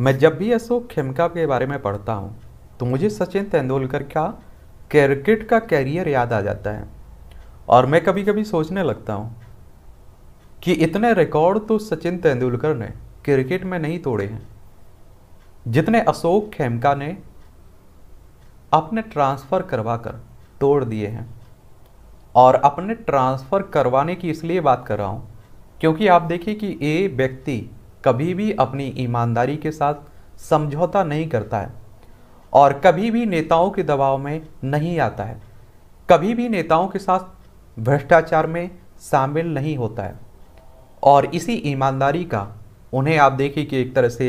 मैं जब भी अशोक खेमका के बारे में पढ़ता हूँ तो मुझे सचिन तेंदुलकर का क्रिकेट का कैरियर याद आ जाता है और मैं कभी कभी सोचने लगता हूँ कि इतने रिकॉर्ड तो सचिन तेंदुलकर ने क्रिकेट में नहीं तोड़े हैं जितने अशोक खेमका ने अपने ट्रांसफ़र करवा कर तोड़ दिए हैं और अपने ट्रांसफ़र करवाने की इसलिए बात कर रहा हूँ क्योंकि आप देखिए कि ये व्यक्ति कभी भी अपनी ईमानदारी के साथ समझौता नहीं करता है और कभी भी नेताओं के दबाव में नहीं आता है कभी भी नेताओं के साथ भ्रष्टाचार में शामिल नहीं होता है और इसी ईमानदारी का उन्हें आप देखिए कि एक तरह से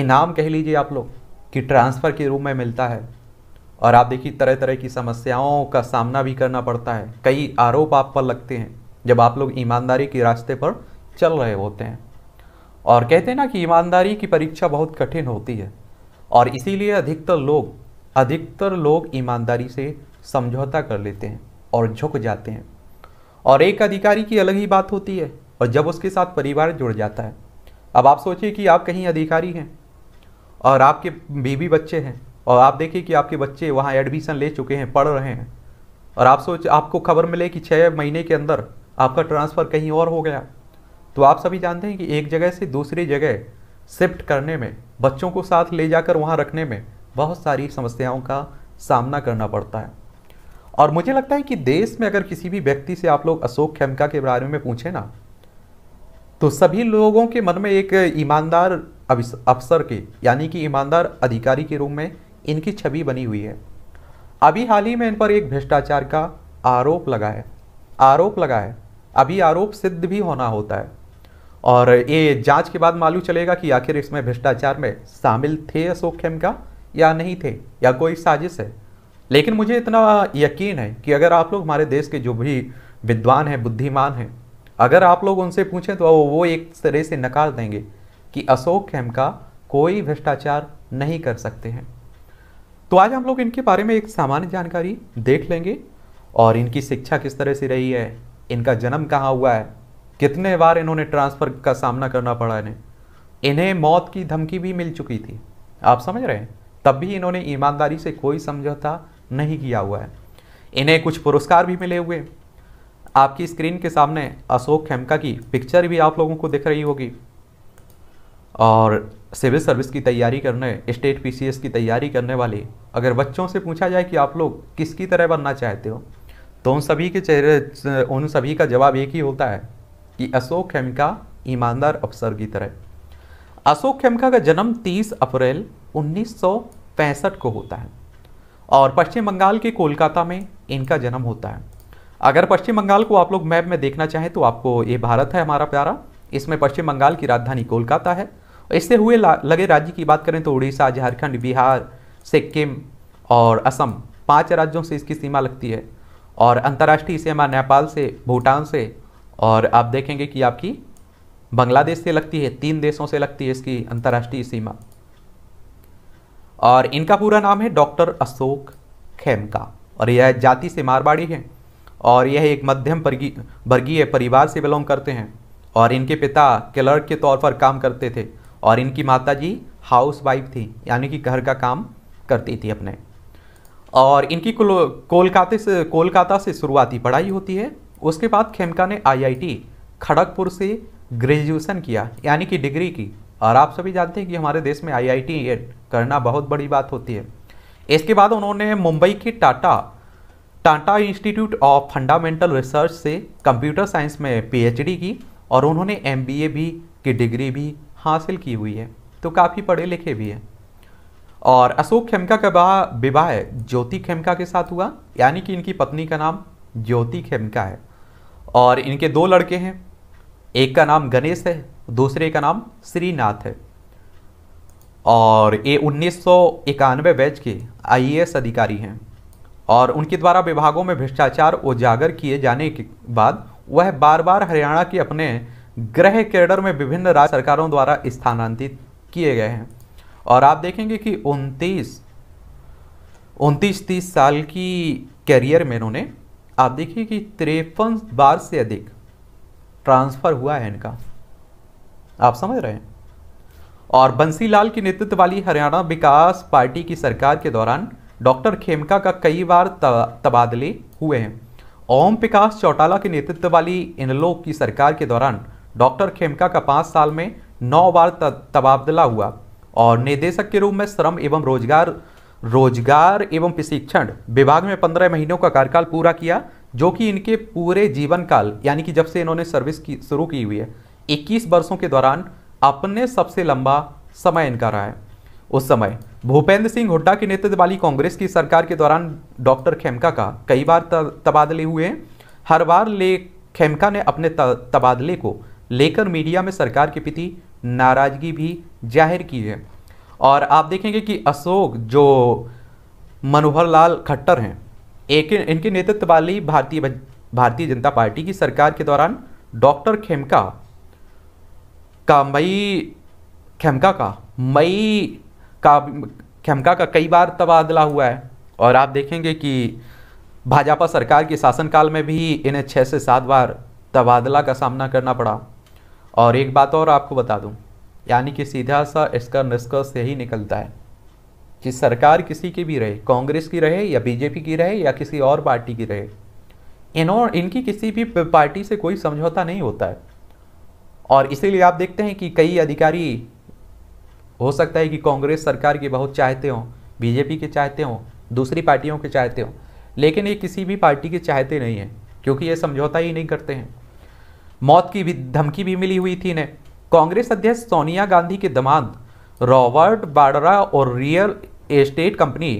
इनाम कह लीजिए आप लोग कि ट्रांसफ़र के रूप में मिलता है और आप देखिए तरह तरह की समस्याओं का सामना भी करना पड़ता है कई आरोप आप पर लगते हैं जब आप लोग ईमानदारी के रास्ते पर चल रहे होते हैं और कहते हैं ना कि ईमानदारी की परीक्षा बहुत कठिन होती है और इसीलिए अधिकतर लोग अधिकतर लोग ईमानदारी से समझौता कर लेते हैं और झुक जाते हैं और एक अधिकारी की अलग ही बात होती है और जब उसके साथ परिवार जुड़ जाता है अब आप सोचिए कि आप कहीं अधिकारी हैं और आपके बीवी बच्चे हैं और आप देखिए कि आपके बच्चे वहाँ एडमिशन ले चुके हैं पढ़ रहे हैं और आप सोच आपको खबर मिले कि छः महीने के अंदर आपका ट्रांसफ़र कहीं और हो गया तो आप सभी जानते हैं कि एक जगह से दूसरी जगह शिफ्ट करने में बच्चों को साथ ले जाकर वहाँ रखने में बहुत सारी समस्याओं का सामना करना पड़ता है और मुझे लगता है कि देश में अगर किसी भी व्यक्ति से आप लोग अशोक खेमका के बारे में पूछें ना तो सभी लोगों के मन में एक ईमानदार अफसर के यानी कि ईमानदार अधिकारी के रूप में इनकी छवि बनी हुई है अभी हाल ही में इन पर एक भ्रष्टाचार का आरोप लगा है आरोप लगा है अभी आरोप सिद्ध भी होना होता है और ये जांच के बाद मालूम चलेगा कि आखिर इसमें भ्रष्टाचार में शामिल थे अशोक खेमका या नहीं थे या कोई साजिश है लेकिन मुझे इतना यकीन है कि अगर आप लोग हमारे देश के जो भी विद्वान हैं बुद्धिमान हैं अगर आप लोग उनसे पूछें तो वो एक तरह से नकार देंगे कि अशोक खेमका कोई भ्रष्टाचार नहीं कर सकते हैं तो आज हम लोग इनके बारे में एक सामान्य जानकारी देख लेंगे और इनकी शिक्षा किस तरह से रही है इनका जन्म कहाँ हुआ है कितने बार इन्होंने ट्रांसफ़र का सामना करना पड़ा इन्हें इन्हें मौत की धमकी भी मिल चुकी थी आप समझ रहे हैं तब भी इन्होंने ईमानदारी से कोई समझौता नहीं किया हुआ है इन्हें कुछ पुरस्कार भी मिले हुए आपकी स्क्रीन के सामने अशोक खेमका की पिक्चर भी आप लोगों को दिख रही होगी और सिविल सर्विस की तैयारी करने स्टेट पीसीएस की तैयारी करने वाले अगर बच्चों से पूछा जाए कि आप लोग किसकी तरह बनना चाहते हो तो उन सभी के चेहरे उन सभी का जवाब एक ही होता है कि अशोक खेमका ईमानदार अफसर की तरह अशोक खेमका का जन्म 30 अप्रैल 1965 को होता है और पश्चिम बंगाल के कोलकाता में इनका जन्म होता है अगर पश्चिम बंगाल को आप लोग मैप में देखना चाहें तो आपको ये भारत है हमारा प्यारा इसमें पश्चिम बंगाल की राजधानी कोलकाता है इससे हुए लगे राज्य की बात करें तो उड़ीसा झारखंड बिहार सिक्किम और असम पांच राज्यों से इसकी सीमा लगती है और अंतर्राष्ट्रीय सीमा नेपाल से भूटान से और आप देखेंगे कि आपकी बांग्लादेश से लगती है तीन देशों से लगती है इसकी अंतर्राष्ट्रीय सीमा और इनका पूरा नाम है डॉक्टर अशोक खेमका और यह जाति से मारवाड़ी है और यह एक मध्यम वर्गीय परिवार से बिलोंग करते हैं और इनके पिता क्लर्क के तौर पर काम करते थे और इनकी माता जी हाउस वाइफ थी यानी कि घर का काम करती थी अपने और इनकी कोलकाता से कोलकाता से शुरुआती पढ़ाई होती है उसके बाद खेमका ने आईआईटी खड़गपुर से ग्रेजुएशन किया यानी कि डिग्री की और आप सभी जानते हैं कि हमारे देश में आईआईटी करना बहुत बड़ी बात होती है इसके बाद उन्होंने मुंबई के Tata Tata Institute of Fundamental Research से कंप्यूटर साइंस में पी की और उन्होंने एम भी की डिग्री भी हासिल की हुई है तो काफ़ी पढ़े लिखे भी हैं और अशोक खेमका का विवाह ज्योति खेमका के साथ हुआ यानी कि इनकी पत्नी का नाम ज्योति खेमका है और इनके दो लड़के हैं एक का नाम गणेश है दूसरे का नाम श्रीनाथ है और ये उन्नीस सौ इक्यानवे बैच के आईएएस अधिकारी हैं और उनके द्वारा विभागों में भ्रष्टाचार उजागर किए जाने के बाद वह बार बार हरियाणा के अपने गृह कैडर में विभिन्न राज्य सरकारों द्वारा स्थानांतरित किए गए हैं और आप देखेंगे कि उनतीस उनतीस तीस साल की कैरियर में इन्होंने आप देखिए कि तिरपन बार से अधिक ट्रांसफ़र हुआ है इनका आप समझ रहे हैं और बंसीलाल के नेतृत्व वाली हरियाणा विकास पार्टी की सरकार के दौरान डॉक्टर खेमका का कई बार तबादले हुए हैं ओम प्रकाश चौटाला के नेतृत्व वाली इनलो की सरकार के दौरान डॉक्टर खेमका का पाँच साल में नौ बार तबादला हुआ और निदेशक के रूप में श्रम एवं रोजगार रोजगार एवं प्रशिक्षण विभाग में पंद्रह महीनों का कार्यकाल पूरा किया जो कि इनके पूरे जीवन काल यानी कि जब से इन्होंने सर्विस की शुरू की हुई है इक्कीस वर्षों के दौरान अपने सबसे लंबा समय इनका रहा है उस समय भूपेंद्र सिंह हुड्डा के नेतृत्व वाली कांग्रेस की सरकार के दौरान डॉक्टर खेमका का कई बार तबादले हुए हैं हर बार ले खेमका ने अपने तबादले को लेकर मीडिया में सरकार के प्रति नाराजगी भी जाहिर की है और आप देखेंगे कि अशोक जो मनोहर लाल खट्टर हैं एक इनके नेतृत्व वाली भारतीय भारतीय जनता पार्टी की सरकार के दौरान डॉक्टर खेमका का मई खेमका का मई का खेमका का कई बार तबादला हुआ है और आप देखेंगे कि भाजपा सरकार के शासनकाल में भी इन्हें छः से सात बार तबादला का सामना करना पड़ा और एक बात और आपको बता दूं यानी कि सीधा सा इसका निष्कर्ष यही निकलता है कि सरकार किसी की भी रहे कांग्रेस की रहे या बीजेपी की रहे या किसी और पार्टी की रहे इन्हों इनकी किसी भी पार्टी से कोई समझौता नहीं होता है और इसीलिए आप देखते हैं कि कई अधिकारी हो सकता है कि कांग्रेस सरकार के बहुत चाहते हों बीजेपी के चाहते हों दूसरी पार्टियों के चाहते हों लेकिन ये किसी भी पार्टी के चाहते नहीं हैं क्योंकि ये समझौता ही नहीं करते हैं मौत की भी धमकी भी मिली हुई थी इन्हें कांग्रेस अध्यक्ष सोनिया गांधी के दमाद रॉबर्ट बाडरा और रियल एस्टेट कंपनी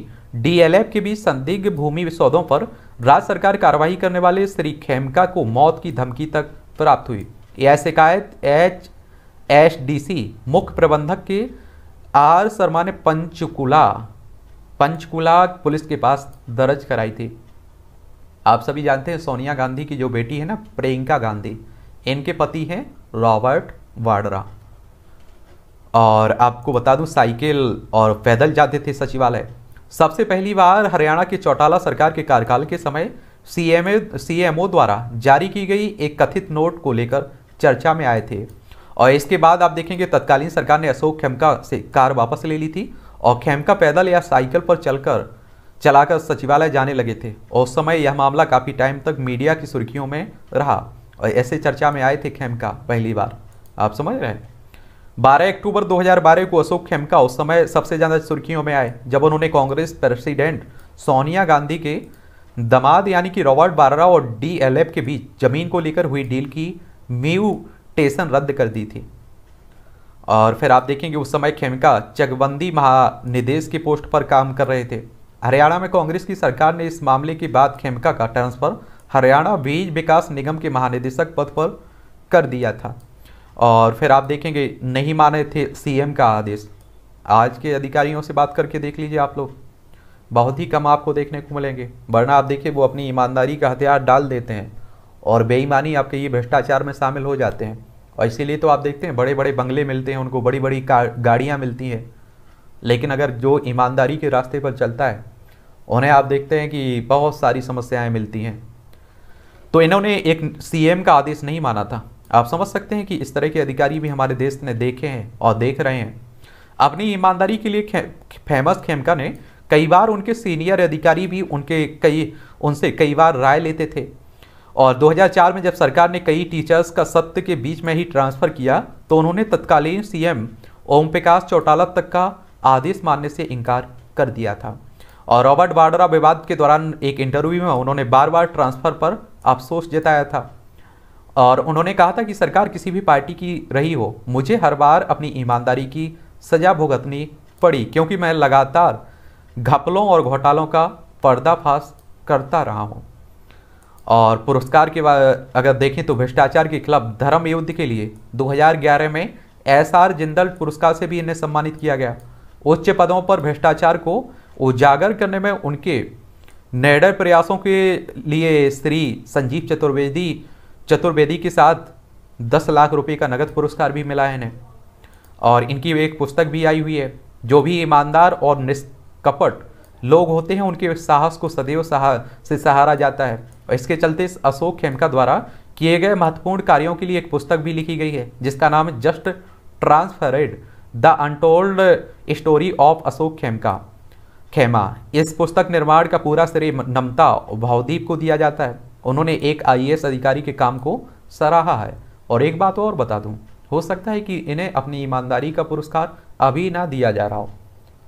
डीएलएफ के बीच संदिग्ध भूमि सौदों पर राज्य सरकार कार्रवाई करने वाले श्री खेमका को मौत की धमकी तक प्राप्त हुई यह शिकायत एच एच डी सी मुख्य प्रबंधक के आर शर्मा ने पंचकुला पंचकुला पुलिस के पास दर्ज कराई थी आप सभी जानते हैं सोनिया गांधी की जो बेटी है ना प्रियंका गांधी इनके पति हैं रॉबर्ट वाडरा और आपको बता दूं साइकिल और पैदल जाते थे सचिवालय सबसे पहली बार हरियाणा के चौटाला सरकार के कार्यकाल के समय सीएमए सीएमओ द्वारा जारी की गई एक कथित नोट को लेकर चर्चा में आए थे और इसके बाद आप देखेंगे तत्कालीन सरकार ने अशोक खेमका से कार वापस ले ली थी और खेमका पैदल या साइकिल पर चलकर चलाकर सचिवालय जाने लगे थे और उस समय यह मामला काफ़ी टाइम तक मीडिया की सुर्खियों में रहा और ऐसे चर्चा में आए थे खेमका पहली बार आप समझ रहे हैं 12 अक्टूबर 2012 को अशोक खेमका उस समय सबसे ज़्यादा सुर्खियों में आए जब उन्होंने कांग्रेस प्रेसिडेंट सोनिया गांधी के दमाद यानी कि रॉबर्ट बारा और डीएलएफ के बीच जमीन को लेकर हुई डील की म्यूटेशन रद्द कर दी थी और फिर आप देखेंगे उस समय खेमका चकबंदी महानिदेश की पोस्ट पर काम कर रहे थे हरियाणा में कांग्रेस की सरकार ने इस मामले के बाद खेमका का ट्रांसफर हरियाणा बीज विकास निगम के महानिदेशक पद पर कर दिया था और फिर आप देखेंगे नहीं माने थे सीएम का आदेश आज के अधिकारियों से बात करके देख लीजिए आप लोग बहुत ही कम आपको देखने को मिलेंगे वरना आप देखिए वो अपनी ईमानदारी का हथियार डाल देते हैं और बेईमानी आपके ये भ्रष्टाचार में शामिल हो जाते हैं और इसीलिए तो आप देखते हैं बड़े बड़े बंगले मिलते हैं उनको बड़ी बड़ी गाड़ियाँ मिलती हैं लेकिन अगर जो ईमानदारी के रास्ते पर चलता है उन्हें आप देखते हैं कि बहुत सारी समस्याएँ मिलती हैं तो इन्होंने एक सी का आदेश नहीं माना था आप समझ सकते हैं कि इस तरह के अधिकारी भी हमारे देश ने देखे हैं और देख रहे हैं अपनी ईमानदारी के लिए खे, फेमस खेमका ने कई बार उनके सीनियर अधिकारी भी उनके कई उनसे कई बार राय लेते थे और 2004 में जब सरकार ने कई टीचर्स का सत्य के बीच में ही ट्रांसफ़र किया तो उन्होंने तत्कालीन सीएम ओम प्रकाश चौटाला तक का आदेश मानने से इनकार कर दिया था और रॉबर्ट वाड्रा विवाद के दौरान एक इंटरव्यू में उन्होंने बार बार ट्रांसफ़र पर अफसोस जताया था और उन्होंने कहा था कि सरकार किसी भी पार्टी की रही हो मुझे हर बार अपनी ईमानदारी की सजा भुगतनी पड़ी क्योंकि मैं लगातार घपलों और घोटालों का पर्दाफाश करता रहा हूँ और पुरस्कार के बाद अगर देखें तो भ्रष्टाचार के खिलाफ धर्म युद्ध के लिए 2011 में एस आर जिंदल पुरस्कार से भी इन्हें सम्मानित किया गया उच्च पदों पर भ्रष्टाचार को उजागर करने में उनके निडर प्रयासों के लिए श्री संजीव चतुर्वेदी चतुर्वेदी के साथ दस लाख रुपए का नगद पुरस्कार भी मिला है इन्हें और इनकी एक पुस्तक भी आई हुई है जो भी ईमानदार और निष्कपट लोग होते हैं उनके साहस को सदैव सहा से सहारा जाता है और इसके चलते इस अशोक खेमका द्वारा किए गए महत्वपूर्ण कार्यों के लिए एक पुस्तक भी लिखी गई है जिसका नाम just transferred the untold story of Ashok Khemka Khema इस पुस्तक निर्माण का पूरा श्रेय नमता भावदीप को दिया जाता है उन्होंने एक आईएएस अधिकारी के काम को सराहा है और एक बात और बता दूं हो सकता है कि इन्हें अपनी ईमानदारी का पुरस्कार अभी ना दिया जा रहा हो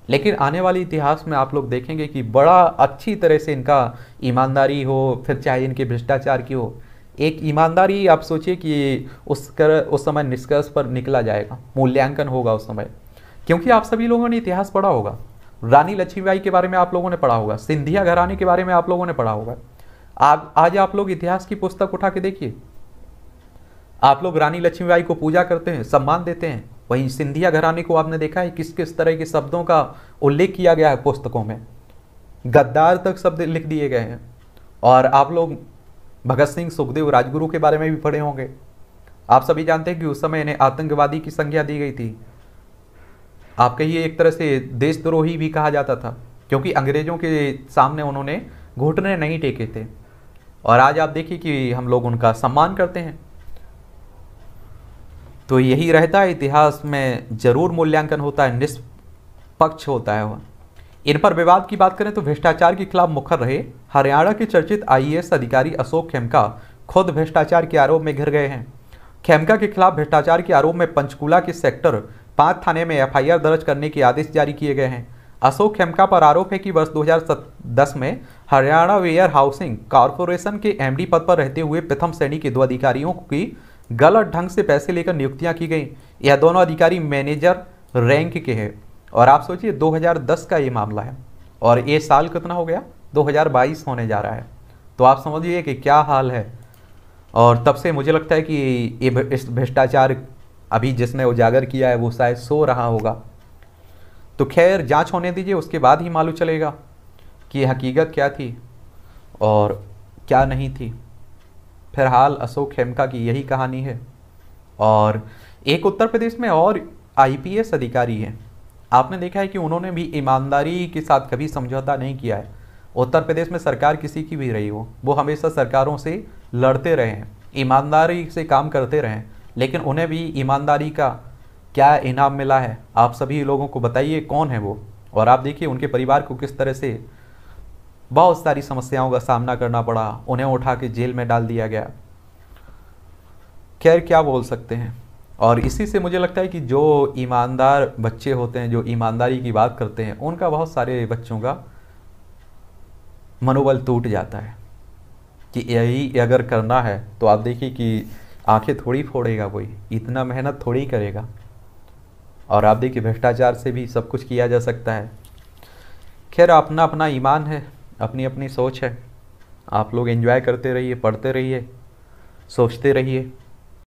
लेकिन आने वाले इतिहास में आप लोग देखेंगे कि बड़ा अच्छी तरह से इनका ईमानदारी हो फिर चाहे इनके भ्रष्टाचार की हो एक ईमानदारी आप सोचिए कि उस कर उस समय निष्कर्ष पर निकला जाएगा मूल्यांकन होगा उस समय क्योंकि आप सभी लोगों ने इतिहास पढ़ा होगा रानी लक्ष्मीबाई के बारे में आप लोगों ने पढ़ा होगा सिंधिया घराने के बारे में आप लोगों ने पढ़ा होगा आज आज आप लोग इतिहास की पुस्तक उठा के देखिए आप लोग रानी लक्ष्मीबाई को पूजा करते हैं सम्मान देते हैं वहीं सिंधिया घराने को आपने देखा है किस किस तरह के शब्दों का उल्लेख किया गया है पुस्तकों में गद्दार तक शब्द लिख दिए गए हैं और आप लोग भगत सिंह सुखदेव राजगुरु के बारे में भी पढ़े होंगे आप सभी जानते हैं कि उस समय इन्हें आतंकवादी की संज्ञा दी गई थी आप कहिए एक तरह से देशद्रोही भी कहा जाता था क्योंकि अंग्रेजों के सामने उन्होंने घुटने नहीं टेके थे और आज आप देखिए कि हम लोग उनका सम्मान करते हैं तो यही रहता है इतिहास में जरूर मूल्यांकन होता है निष्पक्ष होता है वह इन पर विवाद की बात करें तो भ्रष्टाचार के खिलाफ मुखर रहे हरियाणा के चर्चित आईएएस अधिकारी अशोक खेमका खुद भ्रष्टाचार के आरोप में घिर गए हैं खेमका के खिलाफ भ्रष्टाचार के आरोप में पंचकूला के सेक्टर पांच थाने में एफआईआर दर्ज करने के आदेश जारी किए गए हैं अशोक खेमका पर आरोप है कि वर्ष दो में हरियाणा वेयर हाउसिंग कारपोरेशन के एमडी पद पर रहते हुए प्रथम श्रेणी के दो अधिकारियों की गलत ढंग से पैसे लेकर नियुक्तियां की गई यह दोनों अधिकारी मैनेजर रैंक के हैं और आप सोचिए 2010 का ये मामला है और ये साल कितना हो गया 2022 होने जा रहा है तो आप समझिए कि क्या हाल है और तब से मुझे लगता है कि ये इस भ्रष्टाचार अभी जिसने उजागर किया है वो शायद सो रहा होगा तो खैर जांच होने दीजिए उसके बाद ही मालूम चलेगा कि हकीकत क्या थी और क्या नहीं थी फिलहाल अशोक हेमका की यही कहानी है और एक उत्तर प्रदेश में और आईपीएस अधिकारी हैं आपने देखा है कि उन्होंने भी ईमानदारी के साथ कभी समझौता नहीं किया है उत्तर प्रदेश में सरकार किसी की भी रही हो वो हमेशा सरकारों से लड़ते रहे हैं ईमानदारी से काम करते रहे हैं लेकिन उन्हें भी ईमानदारी का क्या इनाम मिला है आप सभी लोगों को बताइए कौन है वो और आप देखिए उनके परिवार को किस तरह से बहुत सारी समस्याओं का सामना करना पड़ा उन्हें उठा के जेल में डाल दिया गया खैर क्या बोल सकते हैं और इसी से मुझे लगता है कि जो ईमानदार बच्चे होते हैं जो ईमानदारी की बात करते हैं उनका बहुत सारे बच्चों का मनोबल टूट जाता है कि यही अगर करना है तो आप देखिए कि आंखें थोड़ी फोड़ेगा कोई इतना मेहनत थोड़ी करेगा और आप देखिए भ्रष्टाचार से भी सब कुछ किया जा सकता है खैर अपना अपना ईमान है अपनी अपनी सोच है आप लोग एंजॉय करते रहिए पढ़ते रहिए सोचते रहिए